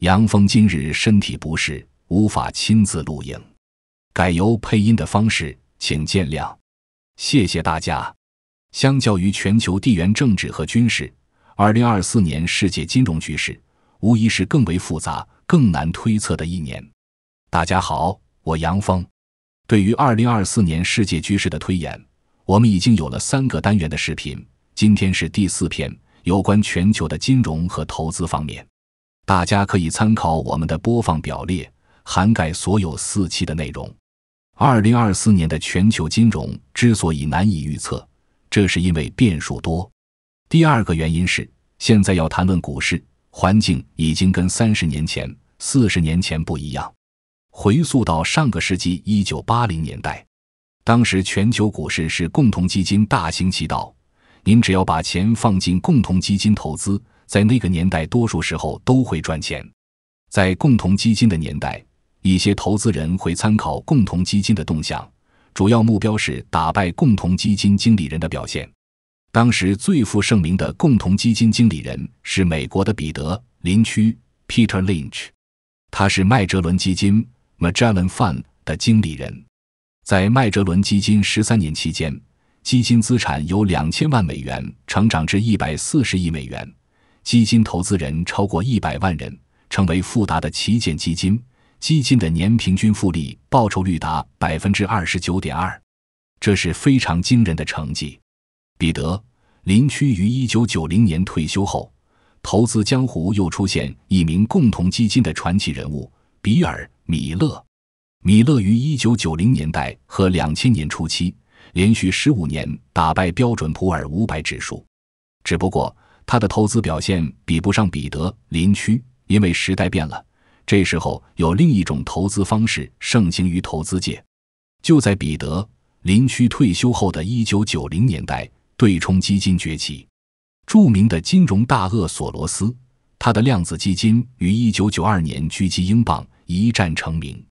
杨峰今日身体不适，无法亲自录影，改由配音的方式，请见谅，谢谢大家。相较于全球地缘政治和军事，二零二四年世界金融局势无疑是更为复杂、更难推测的一年。大家好，我杨峰。对于二零二四年世界局势的推演，我们已经有了三个单元的视频，今天是第四篇，有关全球的金融和投资方面。大家可以参考我们的播放表列，涵盖所有四期的内容。二零二四年的全球金融之所以难以预测，这是因为变数多。第二个原因是，现在要谈论股市，环境已经跟三十年前、四十年前不一样。回溯到上个世纪一九八零年代，当时全球股市是共同基金大行其道，您只要把钱放进共同基金投资。在那个年代，多数时候都会赚钱。在共同基金的年代，一些投资人会参考共同基金的动向，主要目标是打败共同基金经理人的表现。当时最负盛名的共同基金经理人是美国的彼得·林区 p e t e r Lynch），他是麦哲伦基金 （Magellan Fund） 的经理人。在麦哲伦基金十三年期间，基金资产由两千万美元成长至一百四十亿美元。基金投资人超过一百万人，成为富达的旗舰基金。基金的年平均复利报酬率达百分之二十九点二，这是非常惊人的成绩。彼得林区于一九九零年退休后，投资江湖又出现一名共同基金的传奇人物——比尔米勒。米勒于一九九零年代和两千年初期连续十五年打败标准普尔五百指数，只不过。他的投资表现比不上彼得林区，因为时代变了。这时候有另一种投资方式盛行于投资界。就在彼得林区退休后的一九九零年代，对冲基金崛起。著名的金融大鳄索罗斯，他的量子基金于一九九二年狙击英镑，一战成名。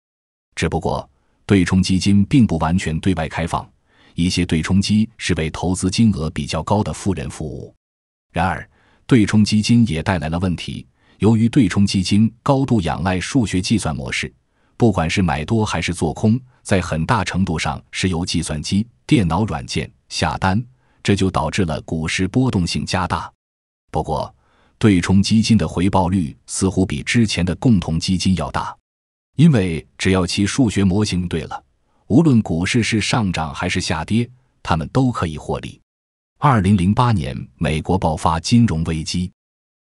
只不过，对冲基金并不完全对外开放，一些对冲基是为投资金额比较高的富人服务。然而，对冲基金也带来了问题。由于对冲基金高度仰赖数学计算模式，不管是买多还是做空，在很大程度上是由计算机、电脑软件下单，这就导致了股市波动性加大。不过，对冲基金的回报率似乎比之前的共同基金要大，因为只要其数学模型对了，无论股市是上涨还是下跌，他们都可以获利。二零零八年，美国爆发金融危机。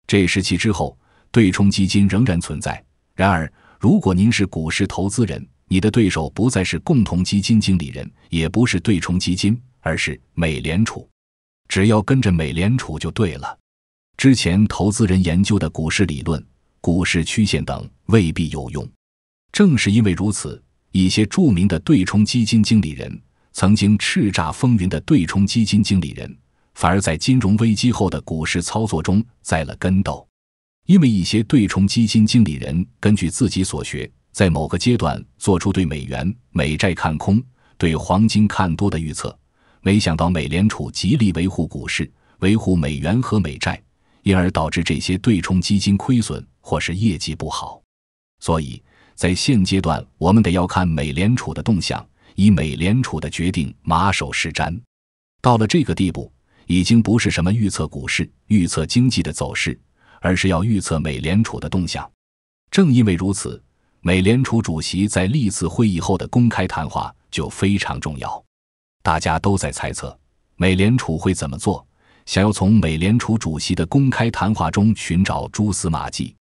这时期之后，对冲基金仍然存在。然而，如果您是股市投资人，你的对手不再是共同基金经理人，也不是对冲基金，而是美联储。只要跟着美联储就对了。之前投资人研究的股市理论、股市曲线等未必有用。正是因为如此，一些著名的对冲基金经理人，曾经叱咤风云的对冲基金经理人。反而在金融危机后的股市操作中栽了跟斗，因为一些对冲基金经理人根据自己所学，在某个阶段做出对美元、美债看空，对黄金看多的预测，没想到美联储极力维护股市，维护美元和美债，因而导致这些对冲基金亏损或是业绩不好。所以在现阶段，我们得要看美联储的动向，以美联储的决定马首是瞻。到了这个地步。已经不是什么预测股市、预测经济的走势，而是要预测美联储的动向。正因为如此，美联储主席在历次会议后的公开谈话就非常重要。大家都在猜测美联储会怎么做，想要从美联储主席的公开谈话中寻找蛛丝马迹。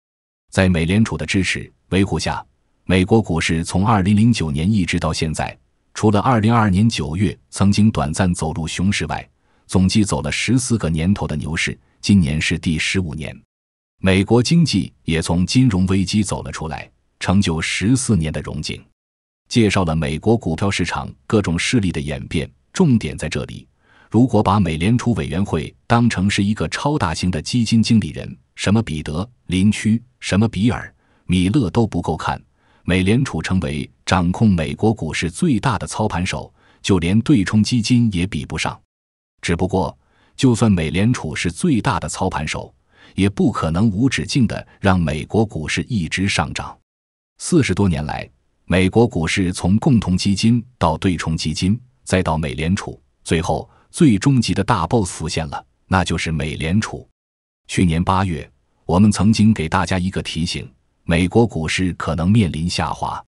在美联储的支持维护下，美国股市从2009年一直到现在，除了2022年9月曾经短暂走入熊市外，总计走了十四个年头的牛市，今年是第十五年。美国经济也从金融危机走了出来，成就十四年的荣景。介绍了美国股票市场各种势力的演变，重点在这里。如果把美联储委员会当成是一个超大型的基金经理人，什么彼得林区，什么比尔米勒都不够看。美联储成为掌控美国股市最大的操盘手，就连对冲基金也比不上。只不过，就算美联储是最大的操盘手，也不可能无止境的让美国股市一直上涨。四十多年来，美国股市从共同基金到对冲基金，再到美联储，最后最终极的大 boss 浮现了，那就是美联储。去年八月，我们曾经给大家一个提醒：美国股市可能面临下滑。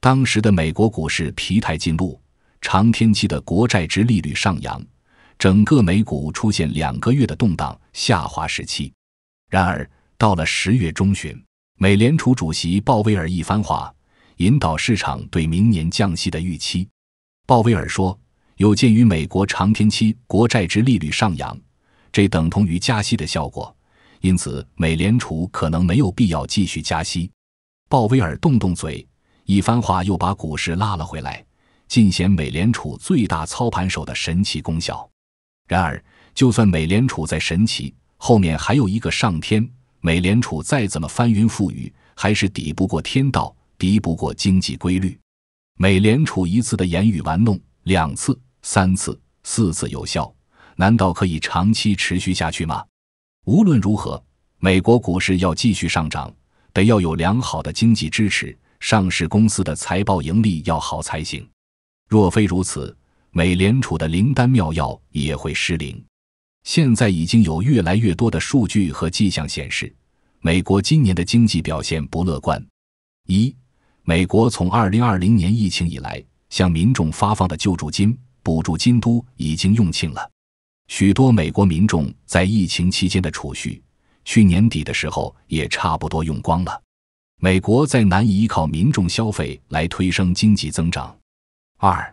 当时的美国股市疲态尽露，长天期的国债值利率上扬。整个美股出现两个月的动荡下滑时期，然而到了十月中旬，美联储主席鲍威尔一番话引导市场对明年降息的预期。鲍威尔说：“有鉴于美国长天期国债之利率上扬，这等同于加息的效果，因此美联储可能没有必要继续加息。”鲍威尔动动嘴，一番话又把股市拉了回来，尽显美联储最大操盘手的神奇功效。然而，就算美联储在神奇后面还有一个上天，美联储再怎么翻云覆雨，还是抵不过天道，敌不过经济规律。美联储一次的言语玩弄，两次、三次、四次有效，难道可以长期持续下去吗？无论如何，美国股市要继续上涨，得要有良好的经济支持，上市公司的财报盈利要好才行。若非如此，美联储的灵丹妙药也会失灵。现在已经有越来越多的数据和迹象显示，美国今年的经济表现不乐观。一、美国从2020年疫情以来，向民众发放的救助金、补助金都已经用尽了，许多美国民众在疫情期间的储蓄，去年底的时候也差不多用光了。美国在难以依靠民众消费来推升经济增长。二。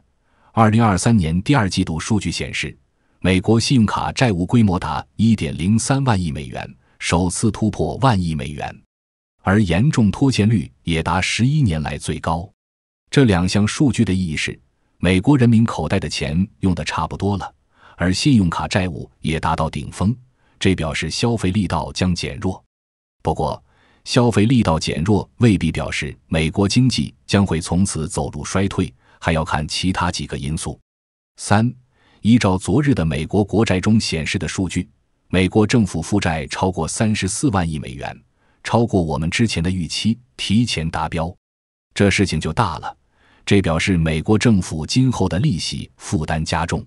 二零二三年第二季度数据显示，美国信用卡债务规模达一点零三万亿美元，首次突破万亿美元，而严重拖欠率也达十一年来最高。这两项数据的意义是，美国人民口袋的钱用的差不多了，而信用卡债务也达到顶峰，这表示消费力道将减弱。不过，消费力道减弱未必表示美国经济将会从此走入衰退。还要看其他几个因素。三，依照昨日的美国国债中显示的数据，美国政府负债超过三十四万亿美元，超过我们之前的预期，提前达标，这事情就大了。这表示美国政府今后的利息负担加重，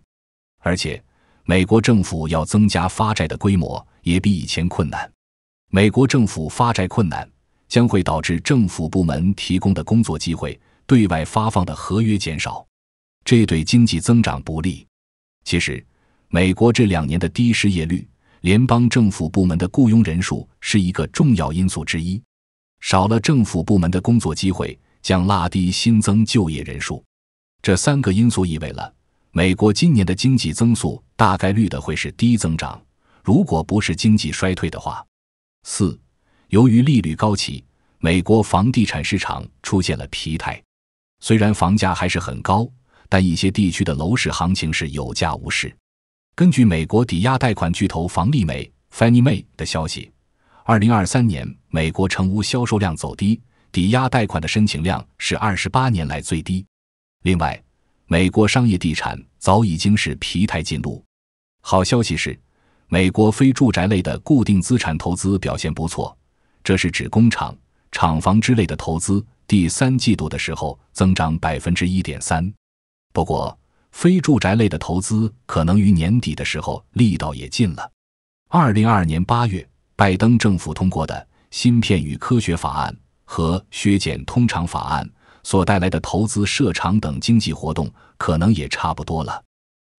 而且美国政府要增加发债的规模也比以前困难。美国政府发债困难将会导致政府部门提供的工作机会。对外发放的合约减少，这对经济增长不利。其实，美国这两年的低失业率，联邦政府部门的雇佣人数是一个重要因素之一。少了政府部门的工作机会，将拉低新增就业人数。这三个因素意味了美国今年的经济增速大概率的会是低增长，如果不是经济衰退的话。四，由于利率高企，美国房地产市场出现了疲态。虽然房价还是很高，但一些地区的楼市行情是有价无市。根据美国抵押贷款巨头房利美 （Fannie Mae） 的消息，二零二三年美国成屋销售量走低，抵押贷款的申请量是二十八年来最低。另外，美国商业地产早已经是疲态尽露。好消息是，美国非住宅类的固定资产投资表现不错，这是指工厂、厂房之类的投资。第三季度的时候增长百分之一点三，不过非住宅类的投资可能于年底的时候力道也尽了。二零二二年八月，拜登政府通过的《芯片与科学法案》和《削减通常法案》所带来的投资、设厂等经济活动，可能也差不多了。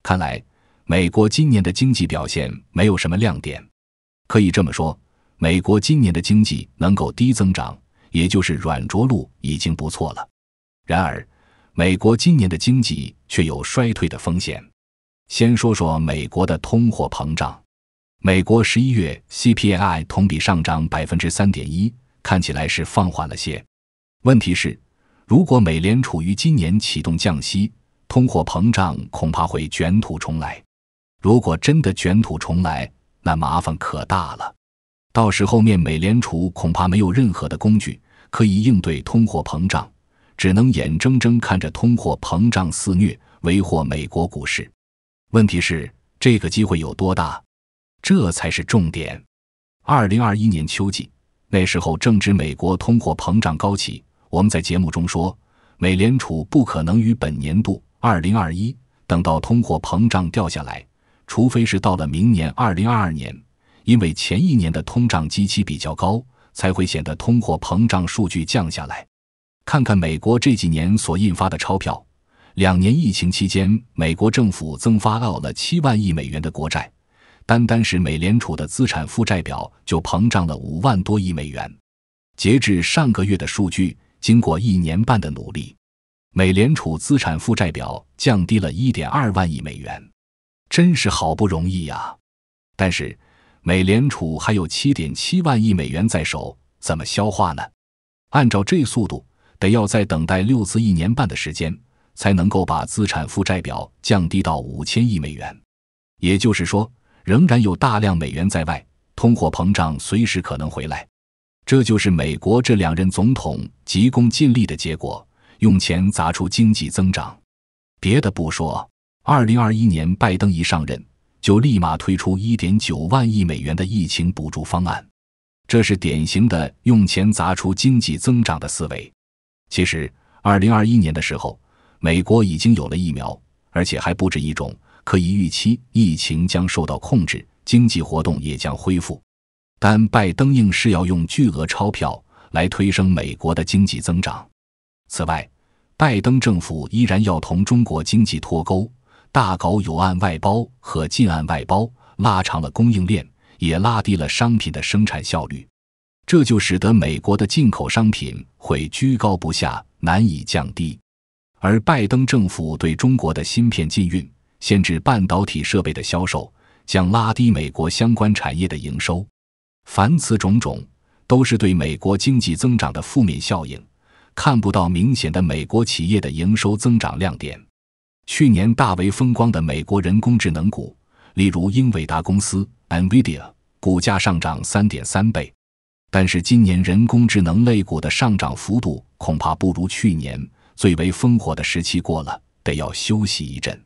看来，美国今年的经济表现没有什么亮点。可以这么说，美国今年的经济能够低增长。也就是软着陆已经不错了，然而，美国今年的经济却有衰退的风险。先说说美国的通货膨胀，美国十一月 CPI 同比上涨百分之三点一，看起来是放缓了些。问题是，如果美联储于今年启动降息，通货膨胀恐怕会卷土重来。如果真的卷土重来，那麻烦可大了。到时候面，美联储恐怕没有任何的工具可以应对通货膨胀，只能眼睁睁看着通货膨胀肆虐，为祸美国股市。问题是，这个机会有多大？这才是重点。二零二一年秋季，那时候正值美国通货膨胀高企，我们在节目中说，美联储不可能于本年度二零二一等到通货膨胀掉下来，除非是到了明年二零二二年。因为前一年的通胀基期比较高，才会显得通货膨胀数据降下来。看看美国这几年所印发的钞票，两年疫情期间，美国政府增发了七万亿美元的国债，单单是美联储的资产负债表就膨胀了五万多亿美元。截至上个月的数据，经过一年半的努力，美联储资产负债表降低了一点二万亿美元，真是好不容易呀！但是。美联储还有七点七万亿美元在手，怎么消化呢？按照这速度，得要再等待六次一年半的时间，才能够把资产负债表降低到五千亿美元。也就是说，仍然有大量美元在外，通货膨胀随时可能回来。这就是美国这两任总统急功近利的结果，用钱砸出经济增长。别的不说，二零二一年拜登一上任。就立马推出1.9万亿美元的疫情补助方案，这是典型的用钱砸出经济增长的思维。其实，2021年的时候，美国已经有了疫苗，而且还不止一种，可以预期疫情将受到控制，经济活动也将恢复。但拜登硬是要用巨额钞票来推升美国的经济增长。此外，拜登政府依然要同中国经济脱钩。大搞有案外包和禁案外包，拉长了供应链，也拉低了商品的生产效率，这就使得美国的进口商品会居高不下，难以降低。而拜登政府对中国的芯片禁运，限制半导体设备的销售，将拉低美国相关产业的营收。凡此种种，都是对美国经济增长的负面效应，看不到明显的美国企业的营收增长亮点。去年大为风光的美国人工智能股，例如英伟达公司 （NVIDIA） 股价上涨三点三倍，但是今年人工智能类股的上涨幅度恐怕不如去年。最为烽火的时期过了，得要休息一阵。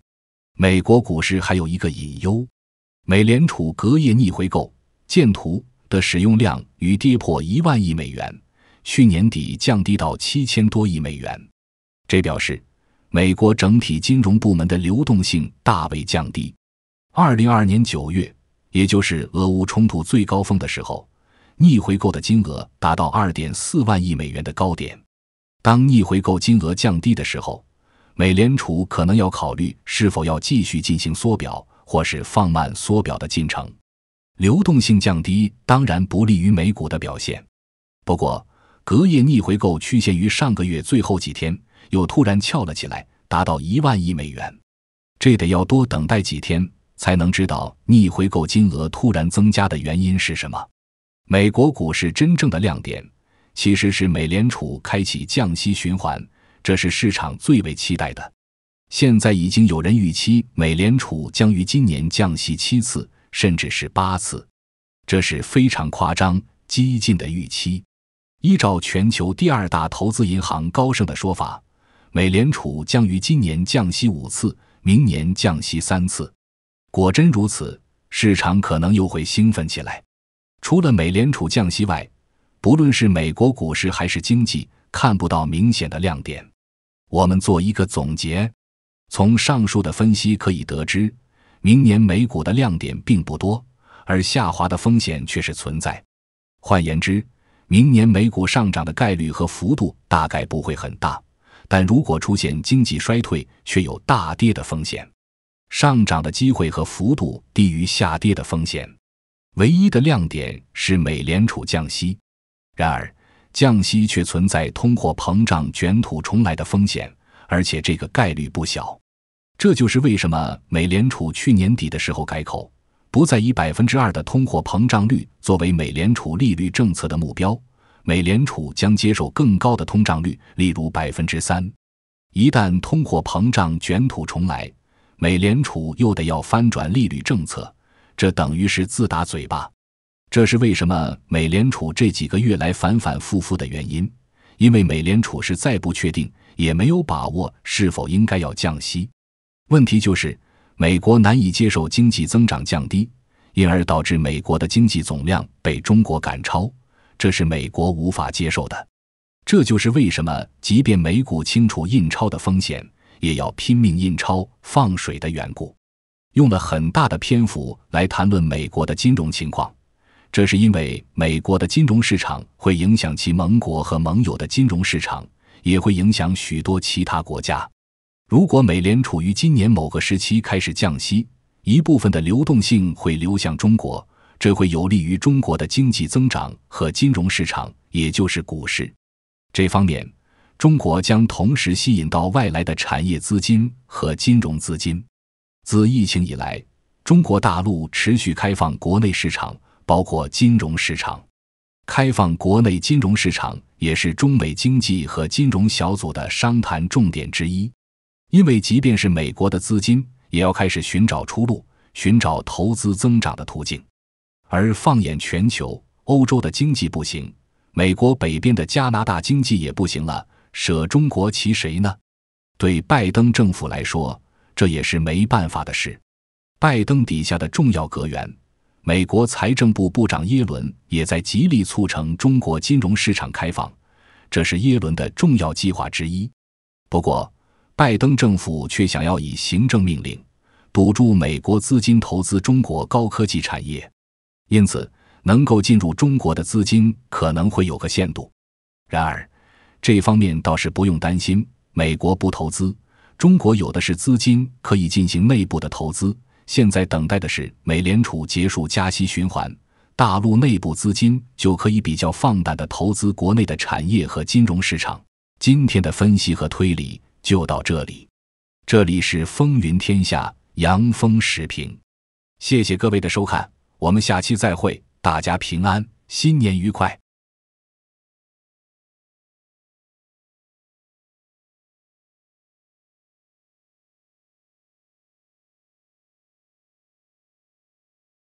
美国股市还有一个隐忧：美联储隔夜逆回购建图的使用量已跌破一万亿美元，去年底降低到七千多亿美元，这表示。美国整体金融部门的流动性大为降低。二零二年九月，也就是俄乌冲突最高峰的时候，逆回购的金额达到二点四万亿美元的高点。当逆回购金额降低的时候，美联储可能要考虑是否要继续进行缩表，或是放慢缩表的进程。流动性降低当然不利于美股的表现。不过，隔夜逆回购曲限于上个月最后几天。又突然翘了起来，达到一万亿美元，这得要多等待几天才能知道逆回购金额突然增加的原因是什么。美国股市真正的亮点其实是美联储开启降息循环，这是市场最为期待的。现在已经有人预期美联储将于今年降息七次，甚至是八次，这是非常夸张、激进的预期。依照全球第二大投资银行高盛的说法。美联储将于今年降息五次，明年降息三次。果真如此，市场可能又会兴奋起来。除了美联储降息外，不论是美国股市还是经济，看不到明显的亮点。我们做一个总结：从上述的分析可以得知，明年美股的亮点并不多，而下滑的风险却是存在。换言之，明年美股上涨的概率和幅度大概不会很大。但如果出现经济衰退，却有大跌的风险，上涨的机会和幅度低于下跌的风险。唯一的亮点是美联储降息，然而降息却存在通货膨胀卷土重来的风险，而且这个概率不小。这就是为什么美联储去年底的时候改口，不再以百分之二的通货膨胀率作为美联储利率政策的目标。美联储将接受更高的通胀率，例如百分之三。一旦通货膨胀卷土重来，美联储又得要翻转利率政策，这等于是自打嘴巴。这是为什么美联储这几个月来反反复复的原因，因为美联储是再不确定也没有把握是否应该要降息。问题就是，美国难以接受经济增长降低，因而导致美国的经济总量被中国赶超。这是美国无法接受的，这就是为什么即便美股清楚印钞的风险，也要拼命印钞放水的缘故。用了很大的篇幅来谈论美国的金融情况，这是因为美国的金融市场会影响其盟国和盟友的金融市场，也会影响许多其他国家。如果美联储于今年某个时期开始降息，一部分的流动性会流向中国。这会有利于中国的经济增长和金融市场，也就是股市。这方面，中国将同时吸引到外来的产业资金和金融资金。自疫情以来，中国大陆持续开放国内市场，包括金融市场。开放国内金融市场也是中美经济和金融小组的商谈重点之一，因为即便是美国的资金，也要开始寻找出路，寻找投资增长的途径。而放眼全球，欧洲的经济不行，美国北边的加拿大经济也不行了，舍中国其谁呢？对拜登政府来说，这也是没办法的事。拜登底下的重要阁员，美国财政部部长耶伦也在极力促成中国金融市场开放，这是耶伦的重要计划之一。不过，拜登政府却想要以行政命令，堵住美国资金投资中国高科技产业。因此，能够进入中国的资金可能会有个限度。然而，这方面倒是不用担心。美国不投资，中国有的是资金可以进行内部的投资。现在等待的是美联储结束加息循环，大陆内部资金就可以比较放胆的投资国内的产业和金融市场。今天的分析和推理就到这里。这里是风云天下，阳风时评。谢谢各位的收看。我们下期再会，大家平安，新年愉快。